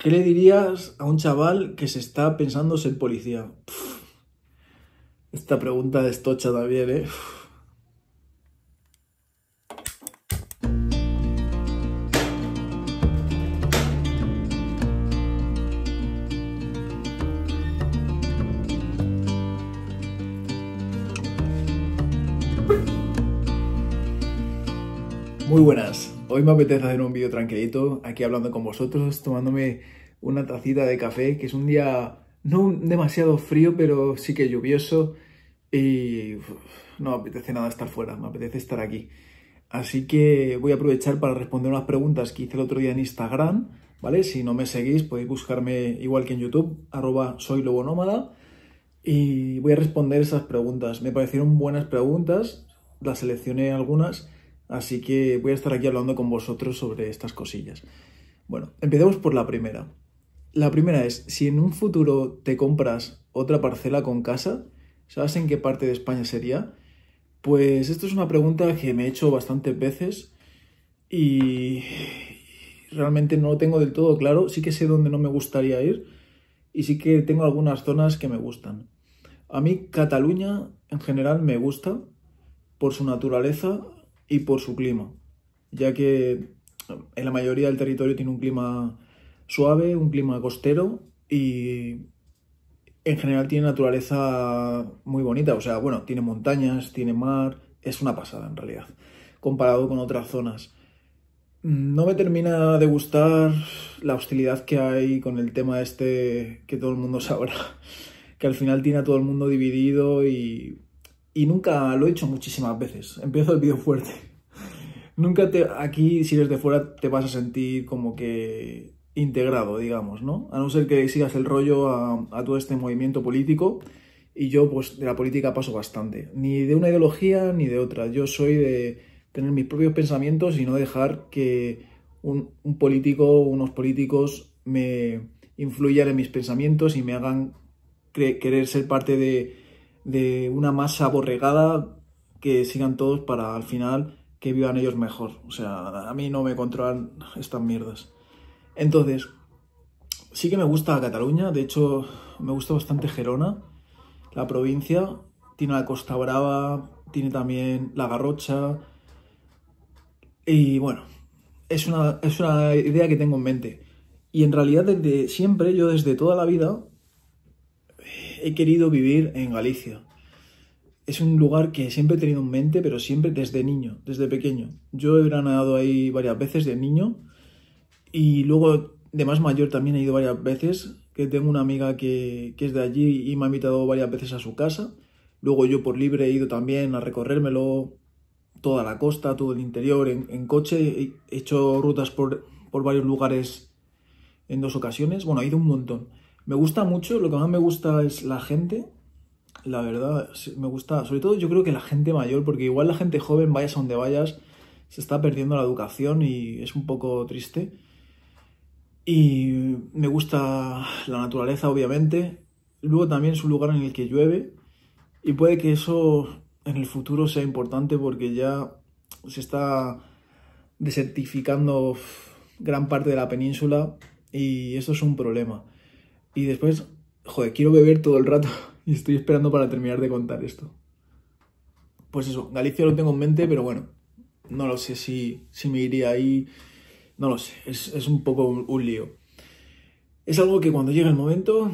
¿Qué le dirías a un chaval que se está pensando ser policía? esta pregunta es tocha también, ¿eh? Muy buenas. Hoy me apetece hacer un vídeo tranquilito, aquí hablando con vosotros, tomándome una tacita de café, que es un día no demasiado frío, pero sí que lluvioso y no me apetece nada estar fuera, me apetece estar aquí. Así que voy a aprovechar para responder unas preguntas que hice el otro día en Instagram, ¿vale? Si no me seguís podéis buscarme igual que en YouTube, arroba soy nómada y voy a responder esas preguntas. Me parecieron buenas preguntas, las seleccioné algunas Así que voy a estar aquí hablando con vosotros sobre estas cosillas. Bueno, empecemos por la primera. La primera es, si en un futuro te compras otra parcela con casa, ¿sabes en qué parte de España sería? Pues esto es una pregunta que me he hecho bastantes veces y realmente no lo tengo del todo claro. Sí que sé dónde no me gustaría ir y sí que tengo algunas zonas que me gustan. A mí Cataluña en general me gusta por su naturaleza, y por su clima, ya que en la mayoría del territorio tiene un clima suave, un clima costero y en general tiene naturaleza muy bonita, o sea, bueno, tiene montañas, tiene mar, es una pasada en realidad, comparado con otras zonas. No me termina de gustar la hostilidad que hay con el tema este que todo el mundo sabrá, que al final tiene a todo el mundo dividido y y nunca lo he hecho muchísimas veces. Empiezo el vídeo fuerte. nunca te, aquí, si eres de fuera, te vas a sentir como que integrado, digamos, ¿no? A no ser que sigas el rollo a, todo este movimiento político y yo, pues, de la política paso bastante. Ni de una ideología ni de otra. Yo soy de tener mis propios pensamientos y no dejar que un, un político, unos políticos me influyan en mis pensamientos y me hagan querer ser parte de, de una masa borregada que sigan todos para al final que vivan ellos mejor. O sea, a mí no me controlan estas mierdas. Entonces, sí que me gusta Cataluña, de hecho me gusta bastante Gerona, la provincia, tiene la Costa Brava, tiene también la Garrocha y bueno, es una, es una idea que tengo en mente. Y en realidad desde siempre, yo desde toda la vida, he querido vivir en Galicia. Es un lugar que siempre he tenido en mente, pero siempre desde niño, desde pequeño. Yo he granado ahí varias veces de niño y luego de más mayor también he ido varias veces, que tengo una amiga que, es de allí y me ha invitado varias veces a su casa. Luego yo por libre he ido también a recorrérmelo toda la costa, todo el interior, en, coche. He hecho rutas por, por varios lugares en dos ocasiones. Bueno, he ido un montón. Me gusta mucho, lo que más me gusta es la gente, la verdad, me gusta, sobre todo yo creo que la gente mayor, porque igual la gente joven, vayas a donde vayas, se está perdiendo la educación y es un poco triste. Y me gusta la naturaleza, obviamente. Luego también su un lugar en el que llueve y puede que eso en el futuro sea importante porque ya se está desertificando gran parte de la península y eso es un problema. Y después, joder, quiero beber todo el rato y estoy esperando para terminar de contar esto. Pues eso, Galicia lo tengo en mente, pero bueno, no lo sé si, me iría ahí. No lo sé, es, un poco un, lío. Es algo que cuando llegue el momento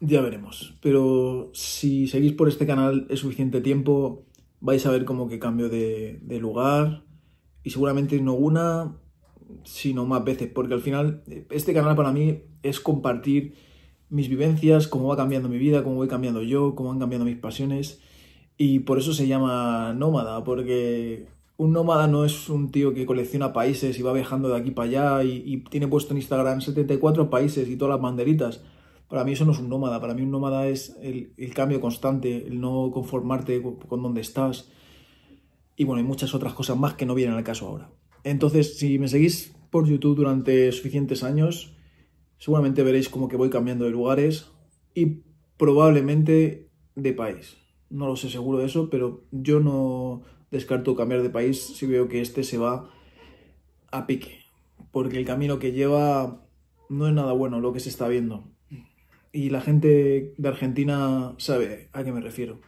ya veremos. Pero si seguís por este canal es suficiente tiempo, vais a ver como que cambio de, lugar. Y seguramente no una, sino más veces. Porque al final, este canal para mí es compartir mis vivencias, cómo va cambiando mi vida, cómo voy cambiando yo, cómo han cambiado mis pasiones. Y por eso se llama nómada, porque un nómada no es un tío que colecciona países y va viajando de aquí para allá y, tiene puesto en Instagram 74 países y todas las banderitas. Para mí eso no es un nómada, para mí un nómada es el, cambio constante, el no conformarte con, con donde estás. Y bueno, hay muchas otras cosas más que no vienen al caso ahora. Entonces, si me seguís por YouTube durante suficientes años, Seguramente veréis como que voy cambiando de lugares y probablemente de país. No lo sé seguro de eso, pero yo no descarto cambiar de país si veo que este se va a pique. Porque el camino que lleva no es nada bueno lo que se está viendo. Y la gente de Argentina sabe a qué me refiero.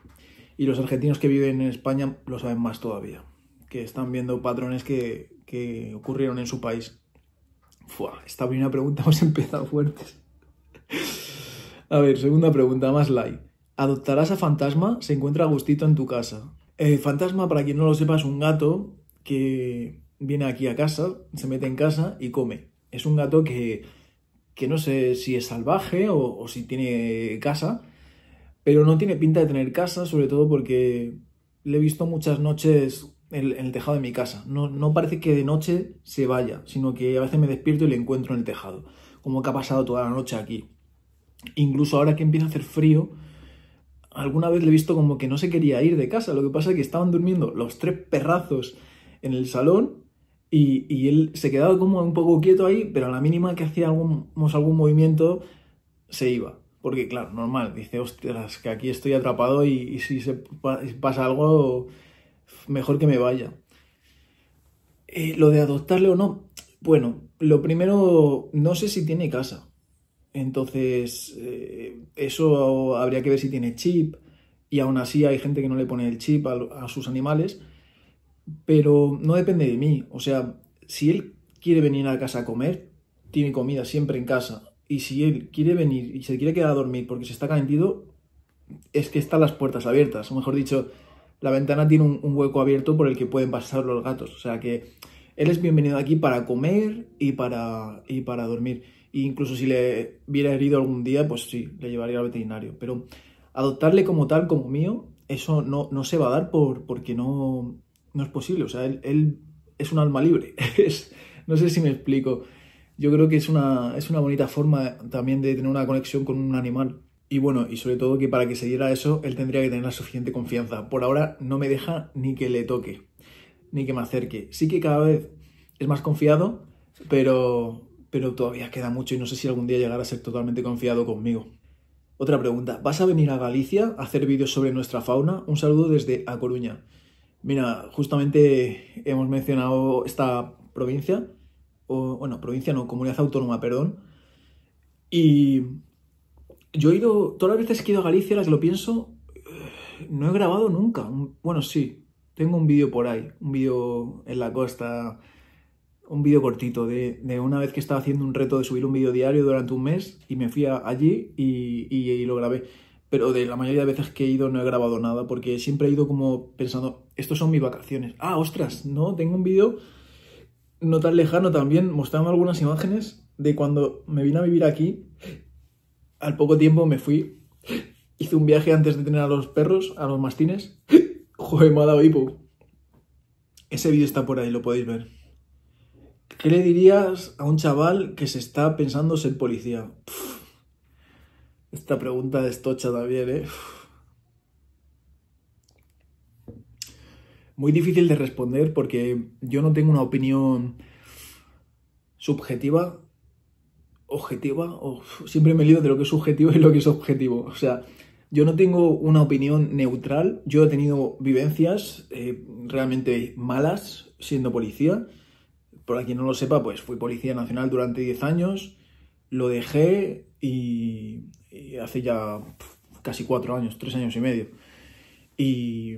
Y los argentinos que viven en España lo saben más todavía. Que están viendo patrones que, que ocurrieron en su país esta primera pregunta hemos empezado fuerte. A ver, segunda pregunta, más light. ¿Adoptarás a Fantasma? Se encuentra a gustito en tu casa. Eh, fantasma, para quien no lo sepa, es un gato que viene aquí a casa, se mete en casa y come. Es un gato que, no sé si es salvaje o si tiene casa, pero no tiene pinta de tener casa, sobre todo porque le he visto muchas noches el, el tejado de mi casa. No, parece que de noche se vaya, sino que a veces me despierto y le encuentro en el tejado, como que ha pasado toda la noche aquí. Incluso ahora que empieza a hacer frío, alguna vez le he visto como que no se quería ir de casa. Lo que pasa es que estaban durmiendo los tres perrazos en el salón y, él se quedaba como un poco quieto ahí, pero a la mínima que hacía algún, algún movimiento se iba. Porque claro, normal, dice, ostras, que aquí estoy atrapado y, si se pasa algo mejor que me vaya. Eh, lo de adoptarle o no. Bueno, lo primero, no sé si tiene casa. Entonces, eh, eso habría que ver si tiene chip. Y aún así hay gente que no le pone el chip a, sus animales. Pero no depende de mí. O sea, si él quiere venir a casa a comer, tiene comida siempre en casa. Y si él quiere venir y se quiere quedar a dormir porque se está calentido, es que están las puertas abiertas. O mejor dicho, la ventana tiene un, hueco abierto por el que pueden pasar los gatos. O sea que él es bienvenido aquí para comer y para, y para dormir. E incluso si le hubiera herido algún día, pues sí, le llevaría al veterinario. Pero adoptarle como tal, como mío, eso no, se va a dar por, porque no, no es posible. O sea, él, es un alma libre. no sé si me explico. Yo creo que es una, es una bonita forma también de tener una conexión con un animal. Y bueno, y sobre todo que para que se diera eso, él tendría que tener la suficiente confianza. Por ahora no me deja ni que le toque, ni que me acerque. Sí que cada vez es más confiado, pero, pero todavía queda mucho y no sé si algún día llegará a ser totalmente confiado conmigo. Otra pregunta, ¿vas a venir a Galicia a hacer vídeos sobre nuestra fauna? Un saludo desde A Coruña. Mira, justamente hemos mencionado esta provincia, o bueno, provincia no, comunidad autónoma, perdón. Y yo he ido, todas las veces que he ido a Galicia, las que lo pienso, eh, no he grabado nunca. Bueno, sí, tengo un vídeo por ahí, un vídeo en la costa, un vídeo cortito de, de, una vez que estaba haciendo un reto de subir un vídeo diario durante un mes y me fui allí y, y, lo grabé. Pero de la mayoría de veces que he ido no he grabado nada porque siempre he ido como pensando, estos son mis vacaciones. Ah, ostras, no, tengo un vídeo no tan lejano también mostrando algunas imágenes de cuando me vine a vivir aquí al poco tiempo me fui, hice un viaje antes de tener a los perros, a los mastines. Joder, me ha dado hipo. Ese vídeo está por ahí, lo podéis ver. ¿Qué le dirías a un chaval que se está pensando ser policía? Esta pregunta es tocha también, ¿eh? Muy difícil de responder porque yo no tengo una opinión subjetiva objetiva, o siempre me lío de lo que es subjetivo y lo que es objetivo. O sea, yo no tengo una opinión neutral, yo he tenido vivencias eh, realmente malas siendo policía. por aquí no lo sepa, pues fui policía nacional durante 10 años, lo dejé y, hace ya casi 4 años, 3 años y medio. Y,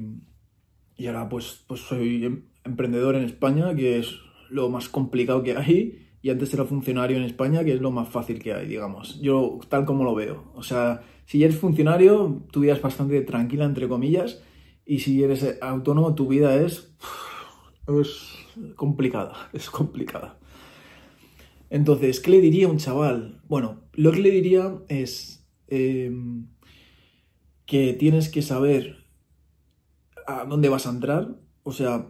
y ahora pues, pues soy em-, emprendedor en España, que es lo más complicado que hay y antes era funcionario en España, que es lo más fácil que hay, digamos. Yo tal como lo veo. O sea, si eres funcionario, tu vida es bastante tranquila, entre comillas, y si eres autónomo, tu vida es... es complicada, es complicada. Entonces, ¿qué le diría a un chaval? Bueno, lo que le diría es em, que tienes que saber a dónde vas a entrar, o sea,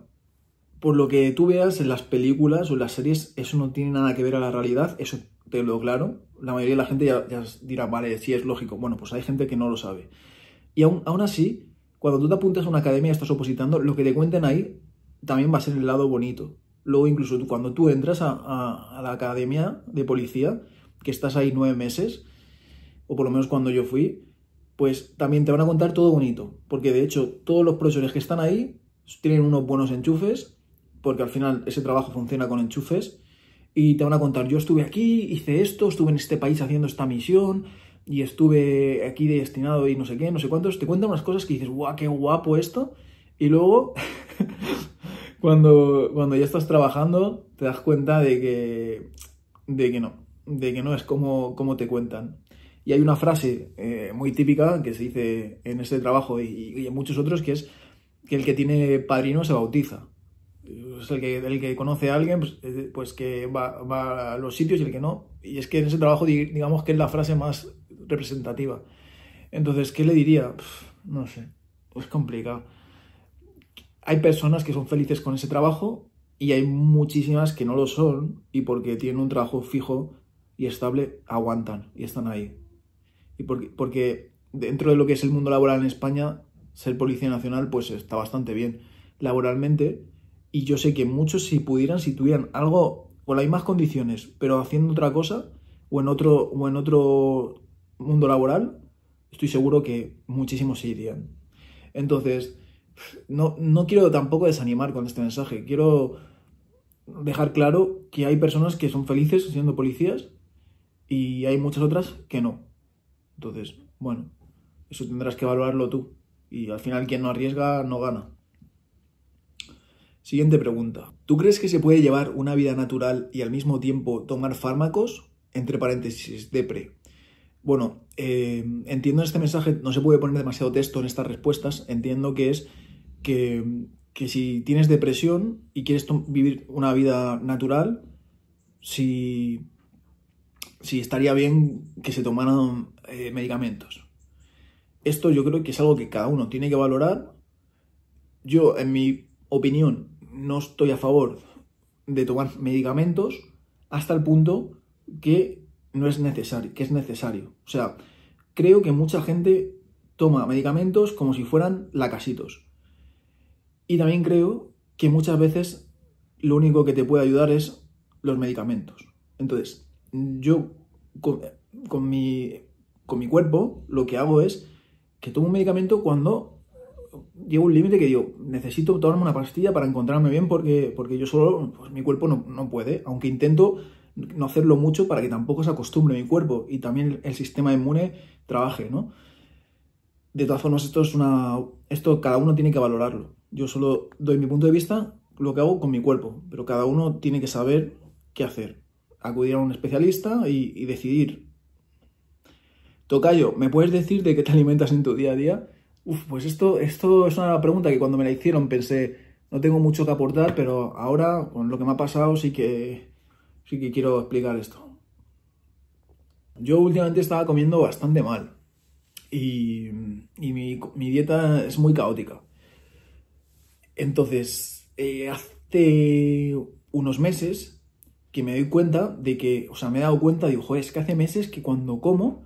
por lo que tú veas en las películas o en las series, eso no tiene nada que ver a la realidad, eso te lo claro. La mayoría de la gente ya, dirá, vale, sí es lógico. Bueno, pues hay gente que no lo sabe. Y aún, aún así, cuando tú te apuntas a una academia y estás opositando, lo que te cuenten ahí también va a ser el lado bonito. Luego, incluso tú, cuando tú entras a, a la academia de policía, que estás ahí nueve meses, o por lo menos cuando yo fui, pues también te van a contar todo bonito. Porque de hecho, todos los profesores que están ahí tienen unos buenos enchufes porque al final ese trabajo funciona con enchufes, y te van a contar, yo estuve aquí, hice esto, estuve en este país haciendo esta misión, y estuve aquí destinado y no sé qué, no sé cuántos, te cuentan unas cosas que dices, guau, qué guapo esto, y luego, cuando, cuando ya estás trabajando, te das cuenta de que, de que no, de que no es como, como te cuentan. Y hay una frase eh, muy típica que se dice en este trabajo y, y, en muchos otros, que es que el que tiene padrino se bautiza. Pues, el, que, conoce a alguien, pues, eh, pues que va, a los sitios y el que no. Y es que en ese trabajo, digamos que es la frase más representativa. Entonces, ¿qué le diría? no sé, es complicado. Hay personas que son felices con ese trabajo y hay muchísimas que no lo son y porque tienen un trabajo fijo y estable, aguantan y están ahí. Y porque dentro de lo que es el mundo laboral en España, ser policía nacional pues está bastante bien laboralmente y yo sé que muchos si pudieran, si tuvieran algo con hay más condiciones, pero haciendo otra cosa o en otro, o en otro mundo laboral, estoy seguro que muchísimos se irían. Entonces, no, no quiero tampoco desanimar con este mensaje, quiero dejar claro que hay personas que son felices siendo policías y hay muchas otras que no. Entonces, bueno, eso tendrás que evaluarlo tú. Y al final quien no arriesga no gana. Siguiente pregunta. ¿Tú crees que se puede llevar una vida natural y al mismo tiempo tomar fármacos? Entre paréntesis, depre. Bueno, eh, entiendo este mensaje, no se puede poner demasiado texto en estas respuestas, entiendo que es que, si tienes depresión y quieres vivir una vida natural, si, si estaría bien que se tomaran eh, medicamentos. Esto yo creo que es algo que cada uno tiene que valorar. Yo, en mi opinión, no estoy a favor de tomar medicamentos hasta el punto que no es necesario, que es necesario. O sea, creo que mucha gente toma medicamentos como si fueran lacasitos. Y también creo que muchas veces lo único que te puede ayudar es los medicamentos. Entonces, yo con, mi, con mi cuerpo lo que hago es que tomo un medicamento cuando llego un límite que digo, necesito tomarme una pastilla para encontrarme bien porque, porque yo solo, pues, mi cuerpo no, puede, aunque intento no hacerlo mucho para que tampoco se acostumbre mi cuerpo y también el sistema inmune trabaje, ¿no? De todas formas, esto es una. Esto cada uno tiene que valorarlo. Yo solo doy mi punto de vista, lo que hago con mi cuerpo, pero cada uno tiene que saber qué hacer. Acudir a un especialista y, y decidir. Tocayo, ¿me puedes decir de qué te alimentas en tu día a día? Uf, pues esto, esto es una pregunta que cuando me la hicieron pensé, no tengo mucho que aportar, pero ahora con lo que me ha pasado sí que, sí que quiero explicar esto. Yo últimamente estaba comiendo bastante mal y, y mi, dieta es muy caótica. Entonces, eh, hace unos meses que me doy cuenta de que, o sea, me he dado cuenta, digo, joder, es que hace meses que cuando como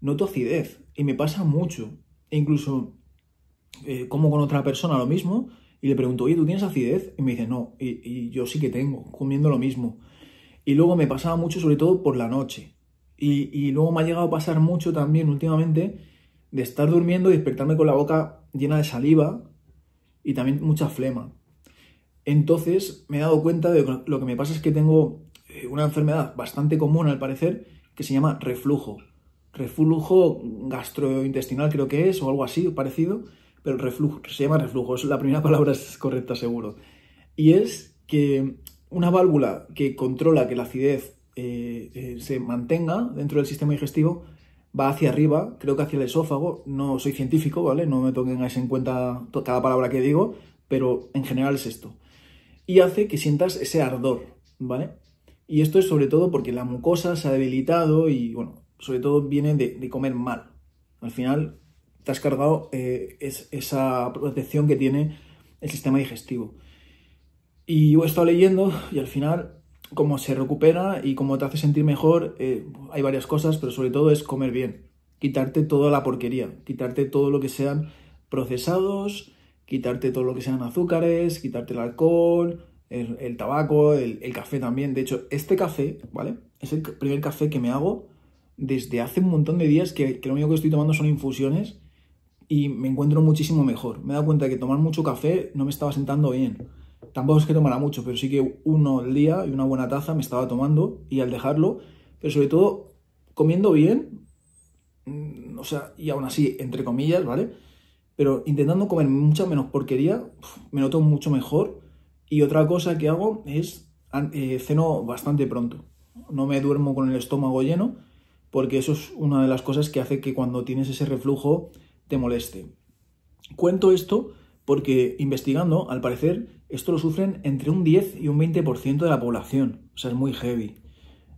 noto acidez y me pasa mucho. E incluso eh, como con otra persona lo mismo y le pregunto, oye, ¿tú tienes acidez? Y me dice, no, y, yo sí que tengo, comiendo lo mismo. Y luego me pasaba mucho, sobre todo por la noche. Y, y luego me ha llegado a pasar mucho también últimamente de estar durmiendo y despertarme con la boca llena de saliva y también mucha flema. Entonces me he dado cuenta de lo que me pasa es que tengo eh, una enfermedad bastante común al parecer que se llama reflujo. Reflujo gastrointestinal creo que es o algo así parecido pero el reflujo, se llama reflujo, la primera palabra es correcta seguro. Y es que una válvula que controla que la acidez eh, eh, se mantenga dentro del sistema digestivo va hacia arriba, creo que hacia el esófago, no soy científico, ¿vale? No me tengáis en cuenta cada palabra que digo, pero en general es esto. Y hace que sientas ese ardor, ¿vale? Y esto es sobre todo porque la mucosa se ha debilitado y, bueno, sobre todo viene de comer mal. Al final, te has cargado eh, es, esa protección que tiene el sistema digestivo. Y yo he estado leyendo y al final cómo se recupera y cómo te hace sentir mejor, eh, hay varias cosas, pero sobre todo es comer bien, quitarte toda la porquería, quitarte todo lo que sean procesados, quitarte todo lo que sean azúcares, quitarte el alcohol, el, tabaco, el, café también. De hecho, este café, ¿vale? Es el primer café que me hago desde hace un montón de días que, que lo único que estoy tomando son infusiones y me encuentro muchísimo mejor. Me he dado cuenta que tomar mucho café no me estaba sentando bien. Tampoco es que tomara mucho, pero sí que uno al día y una buena taza me estaba tomando y al dejarlo, pero sobre todo comiendo bien, mm, o sea, y aún así, entre comillas, ¿vale? Pero intentando comer mucha menos porquería, me noto mucho mejor. Y otra cosa que hago es eh, ceno bastante pronto. No me duermo con el estómago lleno, porque eso es una de las cosas que hace que cuando tienes ese reflujo te moleste. Cuento esto porque investigando, al parecer, esto lo sufren entre un 10 y un 20% de la población. O sea, es muy heavy.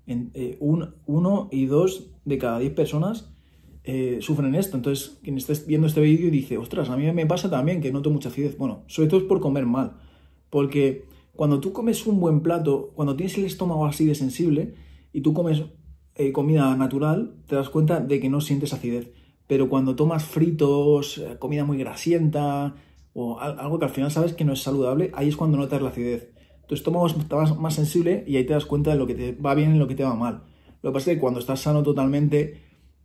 Eh, un, uno y dos de cada 10 personas eh, sufren esto. Entonces, quien esté viendo este vídeo dice, ostras, a mí me pasa también que noto mucha acidez. Bueno, sobre todo es por comer mal. Porque cuando tú comes un buen plato, cuando tienes el estómago así de sensible y tú comes eh, comida natural, te das cuenta de que no sientes acidez pero cuando tomas fritos, eh, comida muy grasienta o algo que al final sabes que no es saludable, ahí es cuando notas la acidez. Tu estómago está más sensible y ahí te das cuenta de lo que te va bien y lo que te va mal. Lo que pasa es que cuando estás sano totalmente,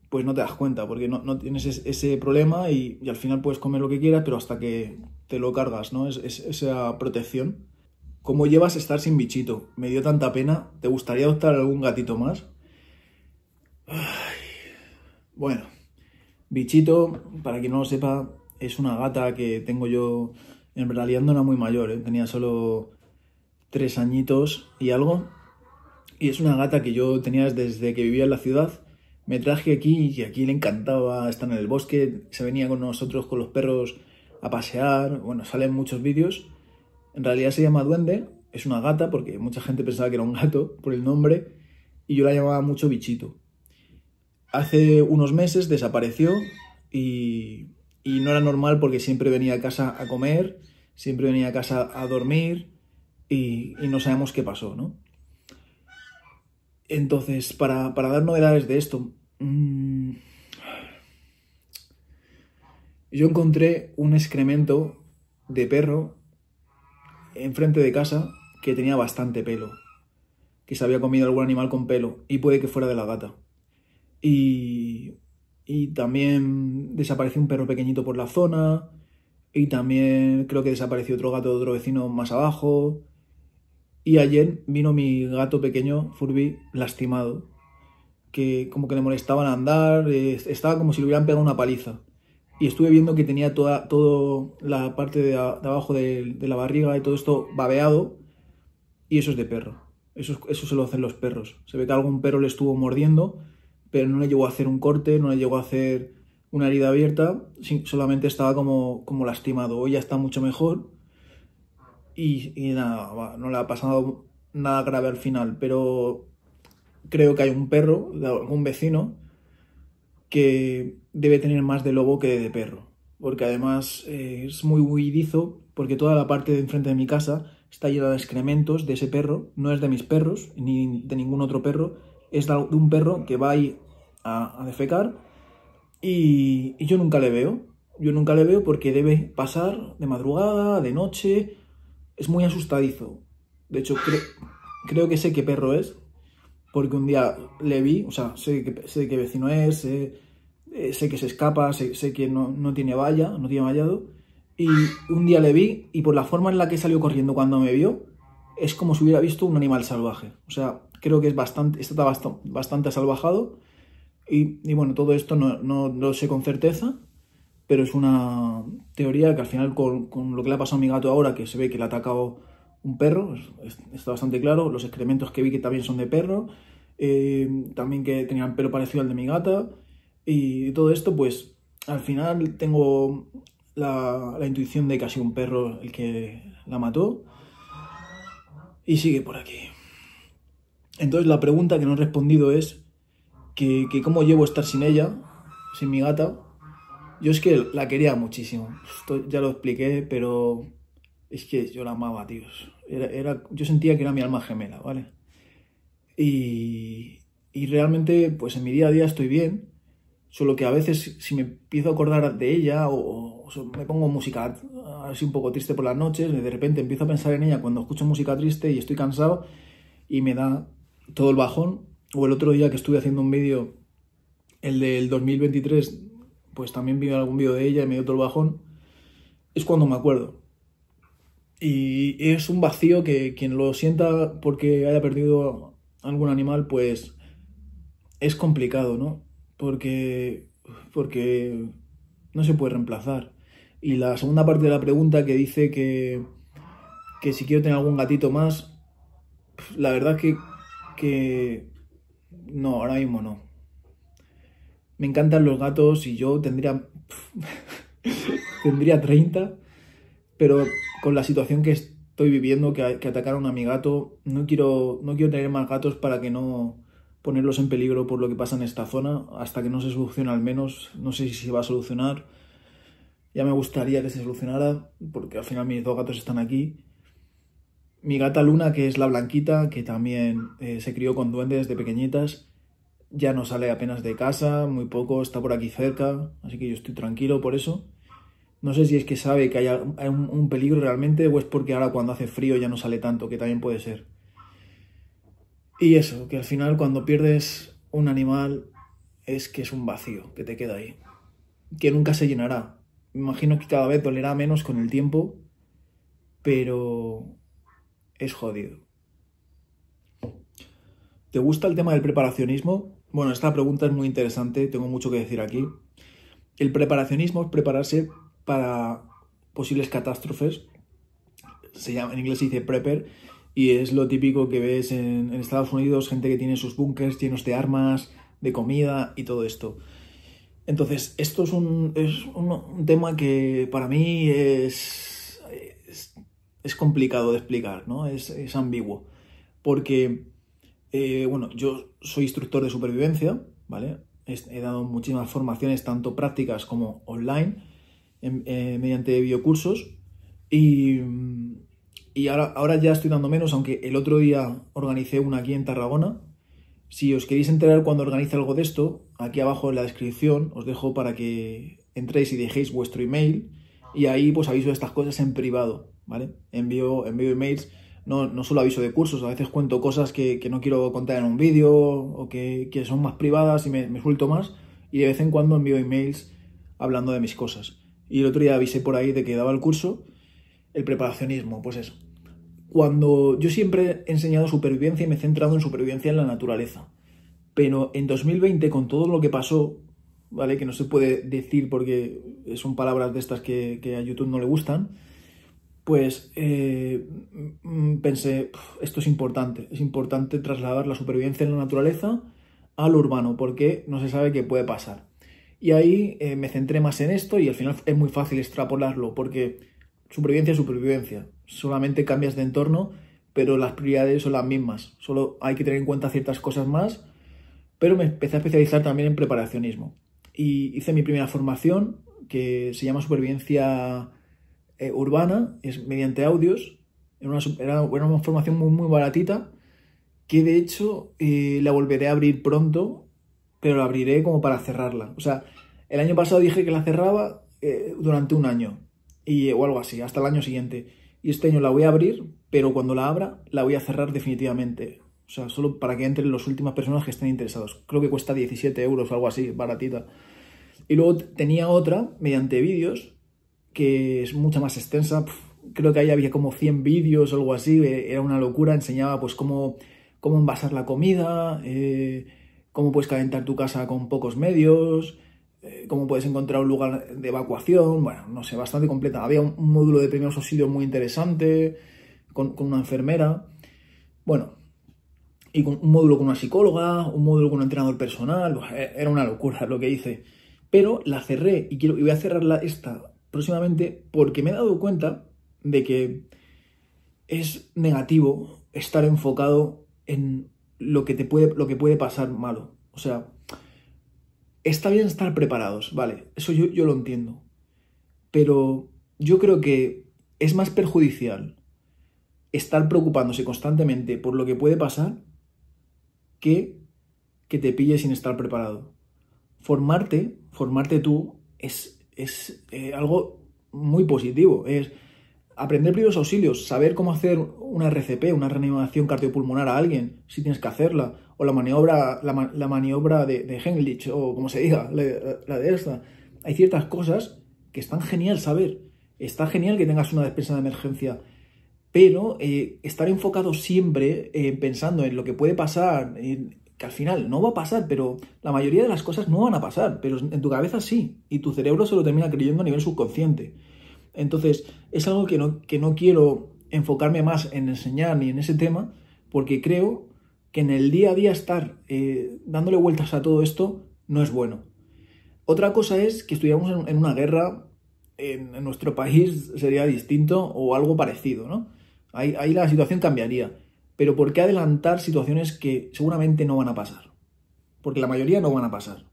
pues no te das cuenta porque no, tienes ese problema y, al final puedes comer lo que quieras, pero hasta que te lo cargas, ¿no? Es, esa protección. ¿Cómo llevas a estar sin bichito? Me dio tanta pena. ¿Te gustaría adoptar algún gatito más? bueno. Bichito, para quien no lo sepa, es una gata que tengo yo, en realidad no era muy mayor, ¿eh? tenía solo tres añitos y algo. Y es una gata que yo tenía desde que vivía en la ciudad. Me traje aquí y aquí le encantaba estar en el bosque. Se venía con nosotros, con los perros, a pasear. Bueno, salen muchos vídeos. En realidad se llama Duende. Es una gata porque mucha gente pensaba que era un gato por el nombre. Y yo la llamaba mucho bichito hace unos meses desapareció y, no era normal porque siempre venía a casa a comer, siempre venía a casa a dormir y, no sabemos qué pasó, ¿no? Entonces, para, dar novedades de esto, mm, yo encontré un excremento de perro enfrente de casa que tenía bastante pelo, que se había comido algún animal con pelo y puede que fuera de la gata. Y, también desapareció un perro pequeñito por la zona. Y también creo que desapareció otro gato de otro vecino más abajo. Y ayer vino mi gato pequeño, Furby, lastimado. Que como que le molestaban andar, estaba como si le hubieran pegado una paliza. Y estuve viendo que tenía toda todo la parte de, abajo de, la barriga y todo esto babeado. Y eso es de perro. Eso, eso se lo hacen los perros. Se ve que algún perro le estuvo mordiendo pero no le llegó a hacer un corte, no le llegó a hacer una herida abierta, solamente estaba como, lastimado. Hoy ya está mucho mejor y, nada, no le ha pasado nada grave al final, pero creo que hay un perro, un vecino, que debe tener más de lobo que de perro, porque además eh, es muy huidizo, porque toda la parte de enfrente de mi casa está llena de excrementos de ese perro, no es de mis perros, ni de ningún otro perro, es de un perro que va ahí a, defecar y, yo nunca le veo. Yo nunca le veo porque debe pasar de madrugada, de noche. Es muy asustadizo. De hecho, creo que sé qué perro es. Porque un día le vi, o sea, sé, sé qué vecino es, sé, eh, que se escapa, sé, que no, no, tiene valla, no tiene vallado. Y un día le vi y por la forma en la que salió corriendo cuando me vio, es como si hubiera visto un animal salvaje. O sea, creo que es bastante, está bastante salvajado. Y, y bueno, todo esto no, no, no, lo sé con certeza, pero es una teoría que al final con, lo que le ha pasado a mi gato ahora, que se ve que le ha atacado un perro, está bastante claro, los excrementos que vi que también son de perro, eh, también que tenían pelo parecido al de mi gata, y todo esto pues al final tengo la, la intuición de que ha sido un perro el que la mató, y sigue por aquí. Entonces la pregunta que no he respondido es que, cómo llevo a estar sin ella, sin mi gata. Yo es que la quería muchísimo. ya lo expliqué, pero es que yo la amaba, tíos. Era, era, yo sentía que era mi alma gemela, ¿vale? Y, y realmente, pues en mi día a día estoy bien, solo que a veces si me empiezo a acordar de ella o, o me pongo música así un poco triste por las noches, de repente empiezo a pensar en ella cuando escucho música triste y estoy cansado y me da todo el bajón. O el otro día que estuve haciendo un vídeo, el del 2023, pues también vi algún vídeo de ella y me dio todo el bajón. Es cuando me acuerdo. Y es un vacío que quien lo sienta porque haya perdido algún animal, pues es complicado, ¿no? Porque, porque no se puede reemplazar. Y la segunda parte de la pregunta que dice que, que si quiero tener algún gatito más, la verdad es que que no, ahora mismo no. Me encantan los gatos y yo tendría tendría 30, pero con la situación que estoy viviendo que, atacaron a mi gato, no quiero no quiero tener más gatos para que no ponerlos en peligro por lo que pasa en esta zona, hasta que no se solucione al menos, no sé si se va a solucionar. Ya me gustaría que se solucionara, porque al final mis dos gatos están aquí mi gata Luna, que es la blanquita, que también eh, se crió con duendes de pequeñitas, ya no sale apenas de casa, muy poco, está por aquí cerca, así que yo estoy tranquilo por eso. No sé si es que sabe que hay un, un peligro realmente o es porque ahora cuando hace frío ya no sale tanto, que también puede ser. Y eso, que al final cuando pierdes un animal es que es un vacío que te queda ahí, que nunca se llenará. Me imagino que cada vez dolerá menos con el tiempo, pero es jodido. ¿Te gusta el tema del preparacionismo? Bueno, esta pregunta es muy interesante, tengo mucho que decir aquí. El preparacionismo es prepararse para posibles catástrofes. Se llama, en inglés se dice prepper y es lo típico que ves en, Estados Unidos, gente que tiene sus bunkers llenos de armas, de comida y todo esto. Entonces, esto es un, es un, tema que para mí es, es complicado de explicar, ¿no? Es, ambiguo. Porque, eh, bueno, yo soy instructor de supervivencia, ¿vale? He dado muchísimas formaciones, tanto prácticas como online, eh, mediante videocursos, Y, y ahora, ahora ya estoy dando menos, aunque el otro día organicé una aquí en Tarragona, si os queréis enterar cuando organice algo de esto, aquí abajo en la descripción os dejo para que entréis y dejéis vuestro email y ahí pues aviso de estas cosas en privado. ¿vale? Envío, envío emails, no, no solo aviso de cursos, a veces cuento cosas que, que no quiero contar en un vídeo o que, que, son más privadas y me, me suelto más y de vez en cuando envío emails hablando de mis cosas. Y el otro día avisé por ahí de que daba el curso, el preparacionismo, pues eso. Cuando yo siempre he enseñado supervivencia y me he centrado en supervivencia en la naturaleza. Pero en 2020, con todo lo que pasó, ¿vale? Que no se puede decir porque son palabras de estas que, que a YouTube no le gustan, pues eh, mm, pensé, esto es importante, es importante trasladar la supervivencia en la naturaleza al urbano, porque no se sabe qué puede pasar. Y ahí eh, me centré más en esto y al final es muy fácil extrapolarlo, porque supervivencia es supervivencia, solamente cambias de entorno, pero las prioridades son las mismas, solo hay que tener en cuenta ciertas cosas más, pero me empecé a especializar también en preparacionismo. Y hice mi primera formación, que se llama Supervivencia eh, urbana es mediante audios. Era una, era formación muy, baratita que de hecho eh, la volveré a abrir pronto, pero la abriré como para cerrarla. O sea, el año pasado dije que la cerraba eh, durante un año y, o algo así, hasta el año siguiente. Y este año la voy a abrir, pero cuando la abra la voy a cerrar definitivamente. O sea, solo para que entren las últimas personas que estén interesados. Creo que cuesta 17 euros o algo así, baratita. Y luego tenía otra mediante vídeos que es mucha más extensa. creo que ahí había como 100 vídeos o algo así, eh, era una locura, enseñaba pues cómo, cómo envasar la comida, eh, cómo puedes calentar tu casa con pocos medios, eh, cómo puedes encontrar un lugar de evacuación, bueno, no sé, bastante completa. Había un, módulo de primeros auxilios muy interesante, con, una enfermera, bueno, y con un módulo con una psicóloga, un módulo con un entrenador personal, e, era una locura lo que hice. Pero la cerré y, quiero, voy a cerrarla esta próximamente porque me he dado cuenta de que es negativo estar enfocado en lo que te puede, lo que puede pasar malo. O sea, está bien estar preparados, vale, eso yo, yo lo entiendo. Pero yo creo que es más perjudicial estar preocupándose constantemente por lo que puede pasar que que te pille sin estar preparado. Formarte, formarte tú, es es eh, algo muy positivo. Es aprender primeros auxilios, saber cómo hacer una RCP, una reanimación cardiopulmonar a alguien, si tienes que hacerla, o la maniobra, la, maniobra de, de o como se diga, la, de esta. Hay ciertas cosas que están genial saber. Está genial que tengas una despensa de emergencia, pero eh, estar enfocado siempre eh, pensando en lo que puede pasar, en, que al final no va a pasar, pero la mayoría de las cosas no van a pasar, pero en tu cabeza sí, y tu cerebro se lo termina creyendo a nivel subconsciente. Entonces, es algo que no, que no quiero enfocarme más en enseñar ni en ese tema, porque creo que en el día a día estar eh, dándole vueltas a todo esto no es bueno. Otra cosa es que estuviéramos en, una guerra en, nuestro país sería distinto o algo parecido, ¿no? ahí la situación cambiaría. Pero ¿por qué adelantar situaciones que seguramente no van a pasar? Porque la mayoría no van a pasar.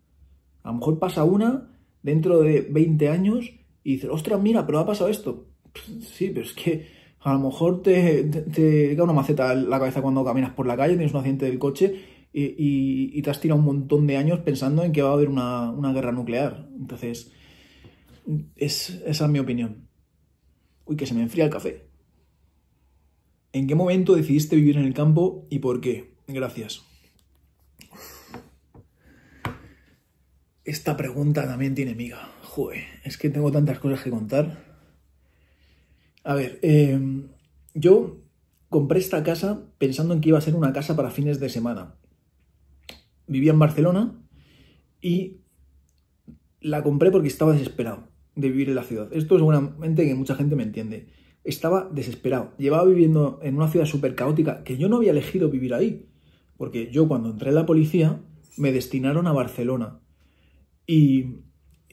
A lo mejor pasa una dentro de 20 años y dices, ostras, mira, pero ha pasado esto. Sí, pero es que a lo mejor te, te, da una maceta en la cabeza cuando caminas por la calle, tienes un accidente del coche y, te has tirado un montón de años pensando en que va a haber una, guerra nuclear. Entonces, esa es mi opinión. Uy, que se me enfría el café. ¿En qué momento decidiste vivir en el campo y por qué? Gracias. Esta pregunta también tiene miga. Joder, es que tengo tantas cosas que contar. A ver, eh, yo compré esta casa pensando en que iba a ser una casa para fines de semana. Vivía en Barcelona y la compré porque estaba desesperado de vivir en la ciudad. Esto es seguramente que mucha gente me entiende estaba desesperado. Llevaba viviendo en una ciudad súper caótica que yo no había elegido vivir ahí. Porque yo cuando entré en la policía me destinaron a Barcelona. Y,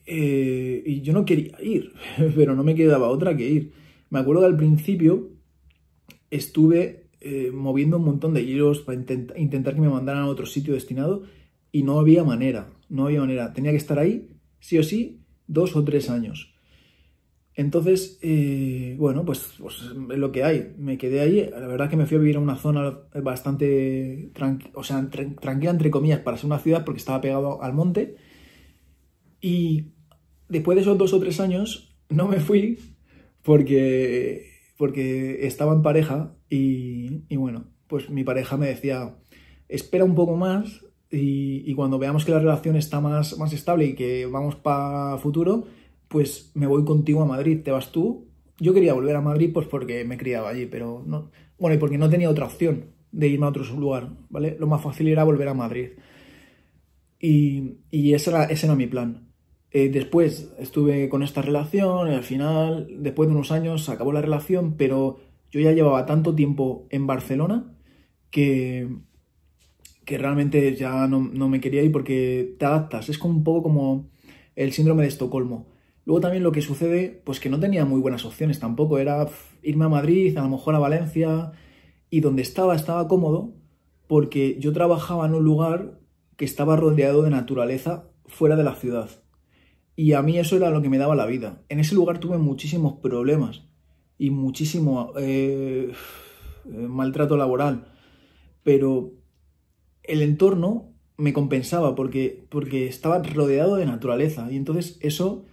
eh, y yo no quería ir, pero no me quedaba otra que ir. Me acuerdo que al principio estuve eh, moviendo un montón de hilos para intentar que me mandaran a otro sitio destinado y no había manera, no había manera. Tenía que estar ahí, sí o sí, dos o tres años. Entonces, eh, bueno, pues, pues, lo que hay. Me quedé ahí. La verdad es que me fui a vivir a una zona bastante tranqui o sea, tranquila, entre comillas, para ser una ciudad porque estaba pegado al monte. Y después de esos dos o tres años no me fui porque, porque estaba en pareja y, y bueno, pues mi pareja me decía, espera un poco más y, y cuando veamos que la relación está más, más estable y que vamos para futuro, pues me voy contigo a Madrid, te vas tú. Yo quería volver a Madrid pues porque me criaba allí, pero no... Bueno, y porque no tenía otra opción de irme a otro lugar, ¿vale? Lo más fácil era volver a Madrid. Y, y ese, era, ese era mi plan. Eh, después estuve con esta relación, y al final, después de unos años, se acabó la relación, pero yo ya llevaba tanto tiempo en Barcelona que, que realmente ya no, no, me quería ir porque te adaptas. Es como un poco como el síndrome de Estocolmo. Luego también lo que sucede, pues que no tenía muy buenas opciones tampoco, era irme a Madrid, a lo mejor a Valencia, y donde estaba estaba cómodo, porque yo trabajaba en un lugar que estaba rodeado de naturaleza fuera de la ciudad. Y a mí eso era lo que me daba la vida. En ese lugar tuve muchísimos problemas y muchísimo eh, maltrato laboral, pero el entorno me compensaba porque, porque estaba rodeado de naturaleza y entonces eso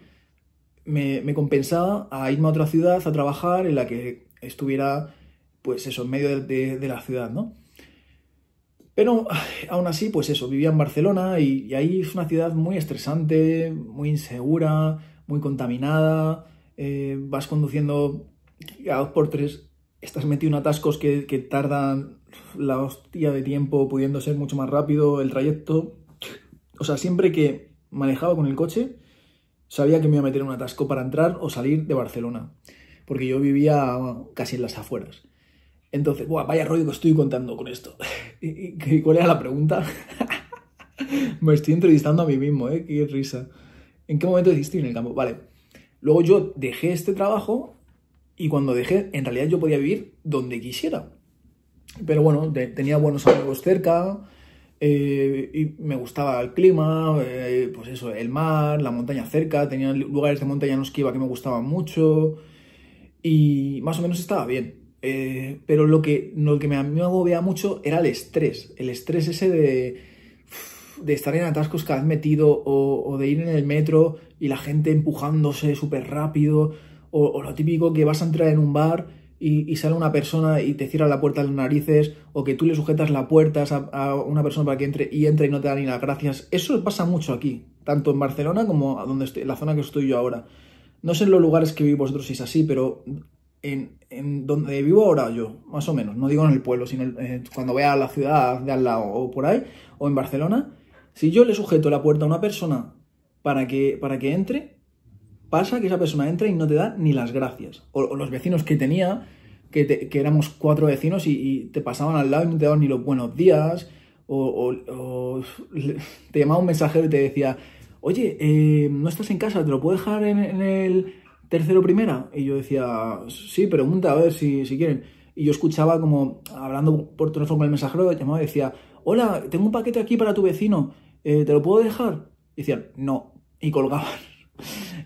me, compensaba a irme a otra ciudad a trabajar en la que estuviera, pues eso, en medio de, la ciudad, ¿no? Pero ah, aún así, pues eso, vivía en Barcelona y, ahí es una ciudad muy estresante, muy insegura, muy contaminada, eh, vas conduciendo a dos por tres, estás metido en atascos que, que tardan la hostia de tiempo, pudiendo ser mucho más rápido el trayecto. O sea, siempre que manejaba con el coche, Sabía que me iba a meter en un atasco para entrar o salir de Barcelona, porque yo vivía casi en las afueras. Entonces, vaya rollo que estoy contando con esto. ¿Y cuál era la pregunta? me estoy entrevistando a mí mismo, ¿eh? Qué risa. ¿En qué momento existí en el campo? Vale. Luego yo dejé este trabajo y cuando dejé, en realidad yo podía vivir donde quisiera. Pero bueno, tenía buenos amigos cerca, eh, y me gustaba el clima, eh, pues eso, el mar, la montaña cerca, tenía lugares de montaña en esquiva que que me gustaban mucho y más o menos estaba bien. Eh, pero lo que, lo que me, me agobia mucho era el estrés, el estrés ese de, de estar en atascos cada vez metido o, de ir en el metro y la gente empujándose súper rápido o lo típico que vas a entrar en un bar y, sale una persona y te cierra la puerta de las narices, o que tú le sujetas la puerta a, una persona para que entre y entra y no te da ni las gracias. Eso pasa mucho aquí, tanto en Barcelona como donde la zona que estoy yo ahora. No sé en los lugares que vivís vosotros si es así, pero en, en, donde vivo ahora yo, más o menos, no digo en el pueblo, sino cuando vea a la ciudad de al lado o por ahí, o en Barcelona, si yo le sujeto la puerta a una persona para que, para que entre, pasa que esa persona entra y no te da ni las gracias. O, los vecinos que tenía, que, éramos cuatro vecinos y, te pasaban al lado y no te daban ni los buenos días, o, te llamaba un mensajero y te decía, oye, eh, no estás en casa, ¿te lo puedo dejar en, el tercero primera? Y yo decía, sí, pregunta, a ver si, si quieren. Y yo escuchaba como, hablando por teléfono con el mensajero, llamaba y decía, hola, tengo un paquete aquí para tu vecino, eh, ¿te lo puedo dejar? Y decían, no, y colgaban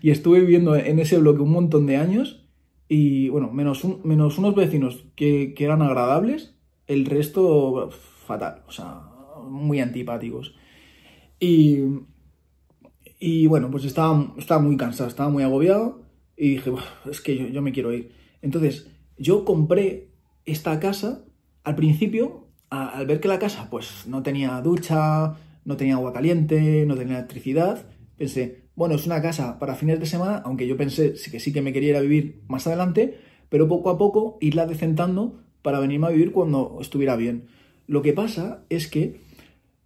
y estuve viviendo en ese bloque un montón de años y, bueno, menos, menos unos vecinos que, eran agradables, el resto fatal, o sea, muy antipáticos. Y, y bueno, pues estaba, estaba muy cansado, estaba muy agobiado y dije, es que yo, me quiero ir. Entonces, yo compré esta casa al principio, al ver que la casa pues no tenía ducha, no tenía agua caliente, no tenía electricidad, pensé, bueno, es una casa para fines de semana, aunque yo pensé que sí que me quería ir a vivir más adelante, pero poco a poco irla decentando para venirme a vivir cuando estuviera bien. Lo que pasa es que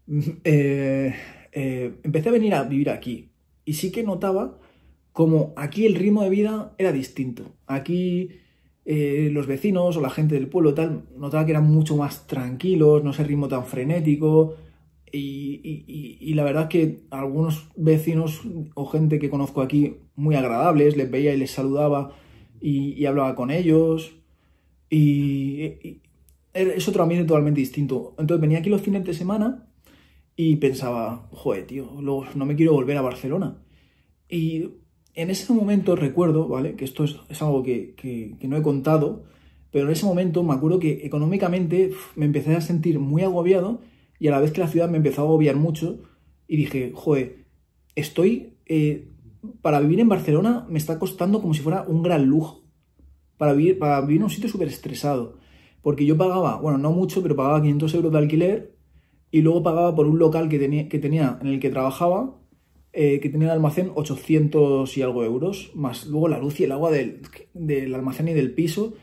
mm, eh, eh, empecé a venir a vivir aquí y sí que notaba como aquí el ritmo de vida era distinto. Aquí eh, los vecinos o la gente del pueblo tal notaba que eran mucho más tranquilos, no ese ritmo tan frenético, y, la verdad que algunos vecinos o gente que conozco aquí muy agradables, les veía y les saludaba y, hablaba con ellos. Y, es otro ambiente totalmente distinto. Entonces venía aquí los fines de semana y pensaba, joder, tío, no me quiero volver a Barcelona. Y en ese momento recuerdo, ¿vale? Que esto es, es algo que no he contado, pero en ese momento me acuerdo que económicamente me empecé a sentir muy agobiado y a la vez que la ciudad me empezó a agobiar mucho y dije, joder, estoy... Eh, para vivir en Barcelona me está costando como si fuera un gran lujo. Para vivir, para vivir en un sitio súper estresado. Porque yo pagaba, bueno, no mucho, pero pagaba 500 euros de alquiler y luego pagaba por un local que tenía, que tenía en el que trabajaba, eh, que tenía el almacén 800 y algo euros, más luego la luz y el agua del, almacén y del piso,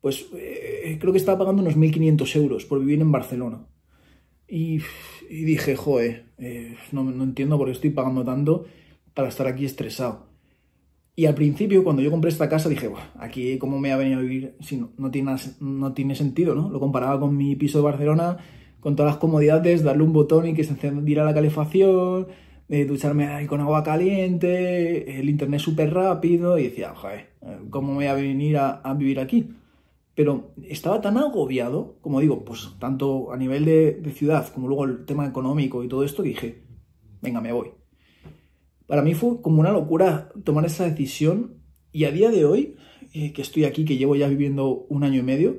pues eh, creo que estaba pagando unos 1.500 euros por vivir en Barcelona. Y, dije, joe, eh, no, no entiendo por qué estoy pagando tanto para estar aquí estresado. Y al principio, cuando yo compré esta casa, dije, aquí cómo me ha venido a vivir si no, no, tiene, sentido, ¿no? Lo comparaba con mi piso de Barcelona, con todas las comodidades, darle un botón y que se encendiera la calefacción, eh, ducharme ahí con agua caliente, el internet súper rápido, y decía, joder, eh, ¿cómo me voy a venir a vivir aquí? pero estaba tan agobiado, como digo, pues tanto a nivel de, ciudad como luego el tema económico y todo esto, que dije, venga, me voy. Para mí fue como una locura tomar esa decisión y a día de hoy, eh, que estoy aquí, que llevo ya viviendo un año y medio,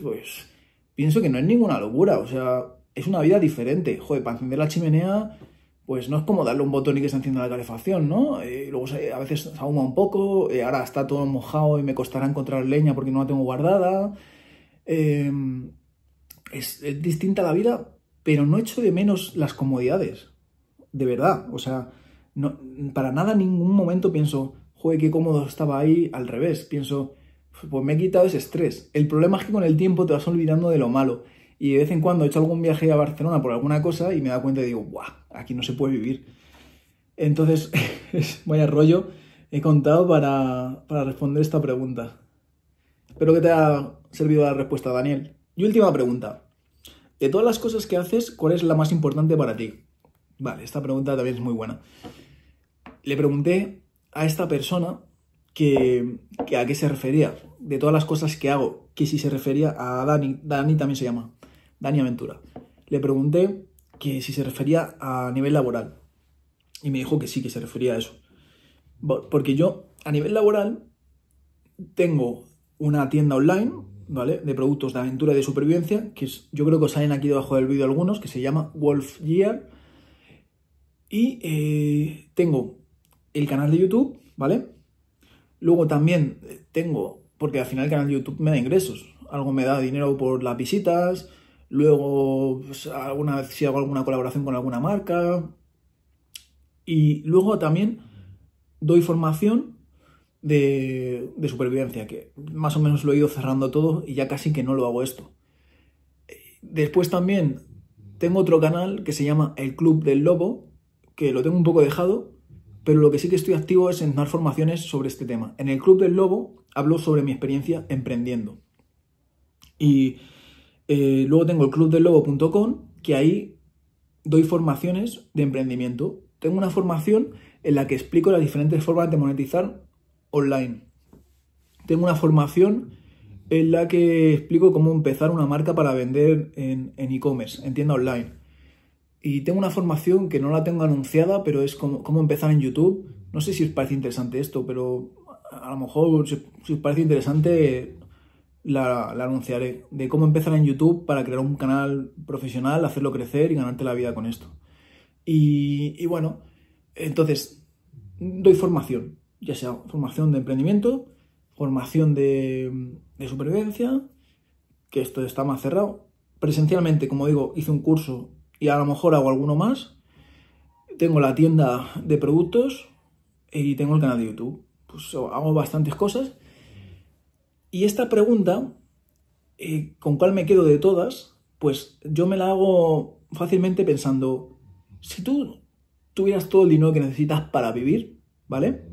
pues pienso que no es ninguna locura, o sea, es una vida diferente. Joder, para encender la chimenea pues no es como darle un botón y que se encienda la calefacción, ¿no? Eh, luego a veces se ahuma un poco, eh, ahora está todo mojado y me costará encontrar leña porque no la tengo guardada. Eh, es, distinta la vida, pero no echo de menos las comodidades, de verdad. O sea, para nada en ningún momento pienso, joder, qué cómodo estaba ahí, al revés, pienso, pues me he quitado ese estrés. El problema es que con el tiempo te vas olvidando de lo malo y de vez en cuando he hecho algún viaje a Barcelona por alguna cosa y me da cuenta y digo, ¡guau! Aquí no se puede vivir. Entonces, es vaya rollo he contado para, para responder esta pregunta. Espero que te haya servido la respuesta, Daniel. Y última pregunta. De todas las cosas que haces, ¿cuál es la más importante para ti? Vale, esta pregunta también es muy buena. Le pregunté a esta persona que, a qué se refería. De todas las cosas que hago, que si se refería a Dani, Dani también se llama. Dani Aventura. Le pregunté que si se refería a nivel laboral. Y me dijo que sí, que se refería a eso. Porque yo, a nivel laboral, tengo una tienda online, ¿vale? De productos de aventura y de supervivencia, que yo creo que os salen aquí debajo del vídeo algunos, que se llama Wolf Gear. Y eh, tengo el canal de YouTube, ¿vale? Luego también eh, tengo, porque al final el canal de YouTube me da ingresos. Algo me da dinero por las visitas, Luego, pues, alguna vez si hago alguna colaboración con alguna marca. Y luego también doy formación de, de, supervivencia, que más o menos lo he ido cerrando todo y ya casi que no lo hago esto. Después también tengo otro canal que se llama El Club del Lobo, que lo tengo un poco dejado, pero lo que sí que estoy activo es en dar formaciones sobre este tema. En El Club del Lobo hablo sobre mi experiencia emprendiendo. Y eh, luego tengo el clubdelobo.com que ahí doy formaciones de emprendimiento. Tengo una formación en la que explico las diferentes formas de monetizar online. Tengo una formación en la que explico cómo empezar una marca para vender en e-commerce, en, tienda online. Y tengo una formación que no la tengo anunciada, pero es cómo empezar en YouTube. No sé si os parece interesante esto, pero a lo mejor si os parece interesante la, anunciaré, de cómo empezar en YouTube para crear un canal profesional, hacerlo crecer y ganarte la vida con esto. Y, bueno, entonces doy formación, ya sea formación de emprendimiento, formación de, de supervivencia, que esto está más cerrado. Presencialmente, como digo, hice un curso y a lo mejor hago alguno más. Tengo la tienda de productos y tengo el canal de YouTube. Pues hago bastantes cosas y esta pregunta, eh, ¿con cuál me quedo de todas? Pues yo me la hago fácilmente pensando, si tú tuvieras todo el dinero que necesitas para vivir, ¿vale?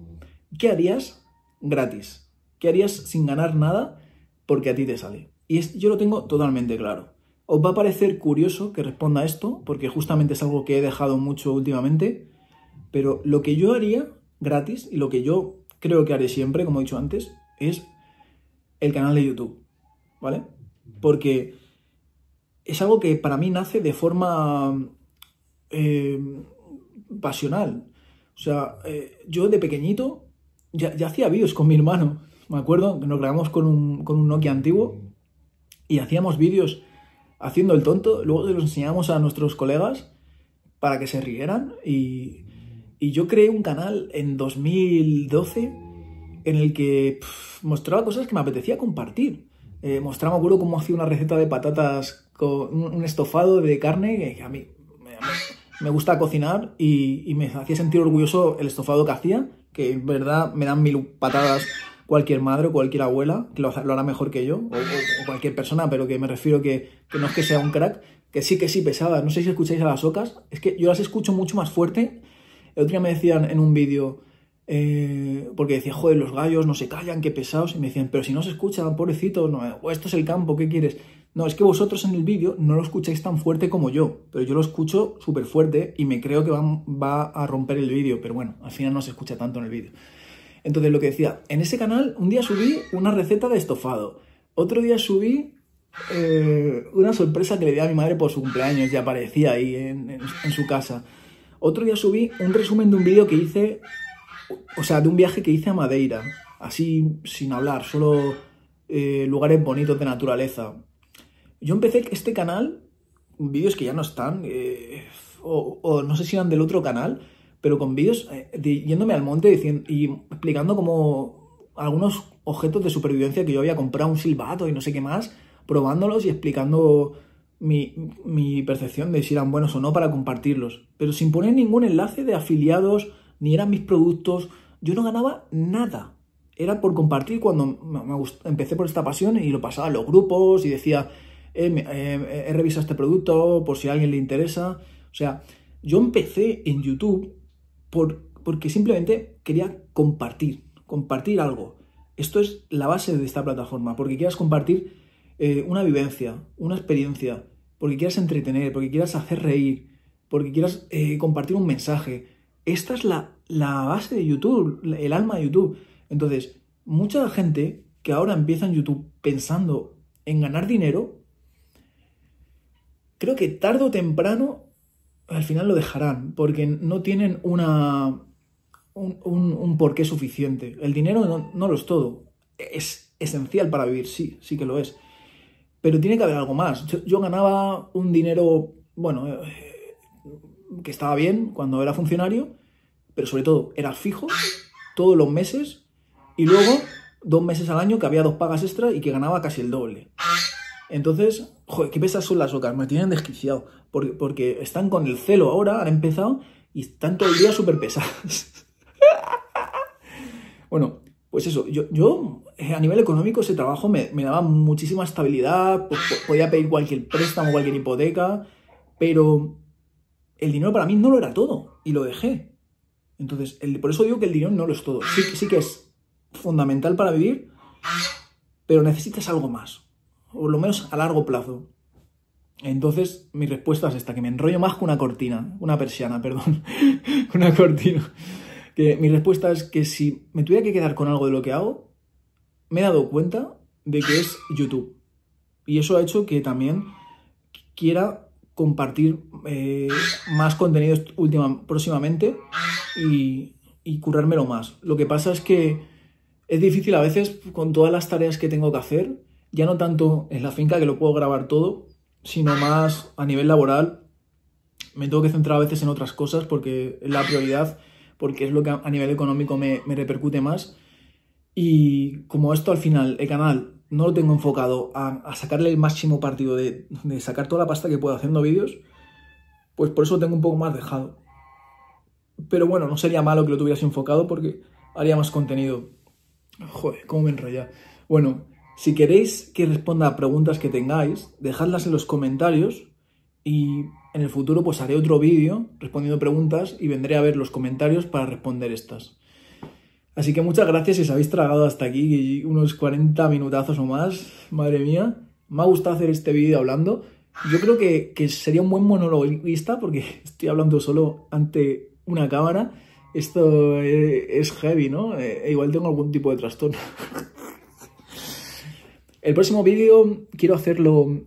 ¿Qué harías gratis? ¿Qué harías sin ganar nada porque a ti te sale? Y yo lo tengo totalmente claro. Os va a parecer curioso que responda esto, porque justamente es algo que he dejado mucho últimamente, pero lo que yo haría gratis y lo que yo creo que haré siempre, como he dicho antes, es el canal de YouTube, ¿vale? Porque es algo que para mí nace de forma eh, pasional. O sea, eh, yo de pequeñito ya, hacía vídeos con mi hermano, me acuerdo, que nos grabamos con un, con un Nokia antiguo y hacíamos vídeos haciendo el tonto, luego los enseñamos a nuestros colegas para que se rieran y yo creé un canal en 2012 en el que mostraba cosas que me apetecía compartir. Eh, mostraba, me acuerdo, cómo hacía una receta de patatas con un estofado de carne que a mí me gusta cocinar y, me hacía sentir orgulloso el estofado que hacía, que en verdad me dan mil patadas cualquier madre o cualquier abuela, que lo, hará mejor que yo, o, cualquier persona, pero que me refiero que, no es que sea un crack, que sí que sí pesada. No sé si escucháis a las ocas, es que yo las escucho mucho más fuerte. El otro día me decían en un vídeo, eh, porque decía, joder, los gallos no se callan, qué pesados. Y me decían, pero si no se escuchan, pobrecito, o esto es el campo, ¿qué quieres? No, es que vosotros en el vídeo no lo escucháis tan fuerte como yo, pero yo lo escucho súper fuerte y me creo que va, a romper el vídeo, pero bueno, al final no se escucha tanto en el vídeo. Entonces lo que decía, en ese canal un día subí una receta de estofado, otro día subí eh, una sorpresa que le di a mi madre por su cumpleaños y aparecía ahí en su casa. Otro día subí un resumen de un vídeo que hice o sea, de un viaje que hice a Madeira, así sin hablar, solo eh, lugares bonitos de naturaleza. Yo empecé este canal, vídeos que ya no están, eh, o, no sé si eran del otro canal, pero con vídeos eh, yéndome al monte diciendo, y explicando como algunos objetos de supervivencia que yo había comprado, un silbato y no sé qué más, probándolos y explicando mi, mi percepción de si eran buenos o no para compartirlos, pero sin poner ningún enlace de afiliados ni eran mis productos, yo no ganaba nada. Era por compartir cuando me empecé por esta pasión y lo pasaba a los grupos y decía, eh, eh, he revisado este producto por si a alguien le interesa. O sea, yo empecé en YouTube porque simplemente quería compartir, compartir algo. Esto es la base de esta plataforma, porque quieras compartir eh, una vivencia, una experiencia, porque quieras entretener, porque quieras hacer reír, porque quieras compartir un mensaje, esta es la, base de YouTube, el alma de YouTube. Entonces, mucha gente que ahora empieza en YouTube pensando en ganar dinero, creo que tarde o temprano al final lo dejarán, porque no tienen una, un, porqué suficiente. El dinero no, lo es todo. Es esencial para vivir, sí, sí que lo es. Pero tiene que haber algo más. yo ganaba un dinero, bueno, eh, que estaba bien cuando era funcionario, pero sobre todo era fijo todos los meses y luego dos meses al año que había dos pagas extra y que ganaba casi el doble. Entonces, joder, qué pesas son las ocas, me tienen desquiciado, porque, están con el celo ahora, han empezado y están todo el día súper pesadas. bueno, pues eso, yo, yo, eh, a nivel económico ese trabajo me, me daba muchísima estabilidad, podía pedir cualquier préstamo, cualquier hipoteca, pero el dinero para mí no lo era todo y lo dejé. Entonces, por eso digo que el dinero no lo es todo. Sí, sí que es fundamental para vivir, pero necesitas algo más, por lo menos a largo plazo. Entonces, mi respuesta es esta, que me enrollo más que una cortina, una persiana, perdón, una cortina. Que mi respuesta es que si me tuviera que quedar con algo de lo que hago, me he dado cuenta de que es YouTube. Y eso ha hecho que también quiera compartir eh, más contenidos última, próximamente y, y más. Lo que pasa es que es difícil a veces con todas las tareas que tengo que hacer, ya no tanto en la finca que lo puedo grabar todo, sino más a nivel laboral. Me tengo que centrar a veces en otras cosas porque es la prioridad, porque es lo que a nivel económico me, me repercute más. Y como esto al final, el canal no lo tengo enfocado a, sacarle el máximo partido de, sacar toda la pasta que puedo haciendo vídeos, pues por eso lo tengo un poco más dejado. Pero bueno, no sería malo que lo tuvieras enfocado porque haría más contenido. Joder, cómo me enrolla. Bueno, si queréis que responda a preguntas que tengáis, dejadlas en los comentarios y en el futuro pues haré otro vídeo respondiendo preguntas y vendré a ver los comentarios para responder estas. Así que muchas gracias si os habéis tragado hasta aquí unos 40 minutazos o más. Madre mía, me ha gustado hacer este vídeo hablando. Yo creo que, sería un buen monologuista porque estoy hablando solo ante una cámara. Esto eh, es heavy, ¿no? Eh, e igual tengo algún tipo de trastorno. El próximo vídeo quiero hacerlo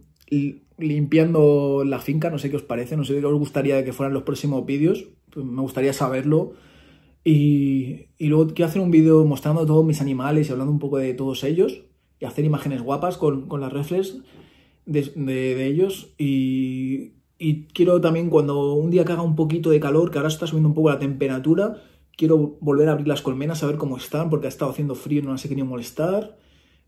limpiando la finca, no sé qué os parece, no sé qué os gustaría que fueran los próximos vídeos, pues me gustaría saberlo y, luego quiero hacer un vídeo mostrando todos mis animales y hablando un poco de todos ellos y hacer imágenes guapas con, las reflex de, ellos. Y, y, quiero también cuando un día que haga un poquito de calor, que ahora está subiendo un poco la temperatura, quiero volver a abrir las colmenas a ver cómo están porque ha estado haciendo frío y no las he querido molestar.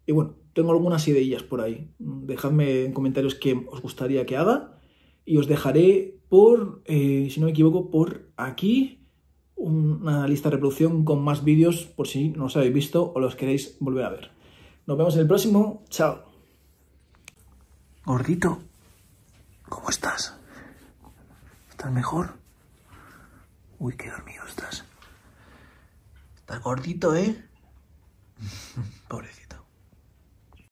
Y bueno, tengo algunas ideas por ahí. Dejadme en comentarios qué os gustaría que haga. Y os dejaré por, eh, si no me equivoco, por aquí una lista de reproducción con más vídeos por si no os habéis visto o los queréis volver a ver. Nos vemos en el próximo. Chao. Gordito, ¿cómo estás? ¿Estás mejor? Uy, qué dormido estás. Estás gordito, ¿eh? Pobrecito.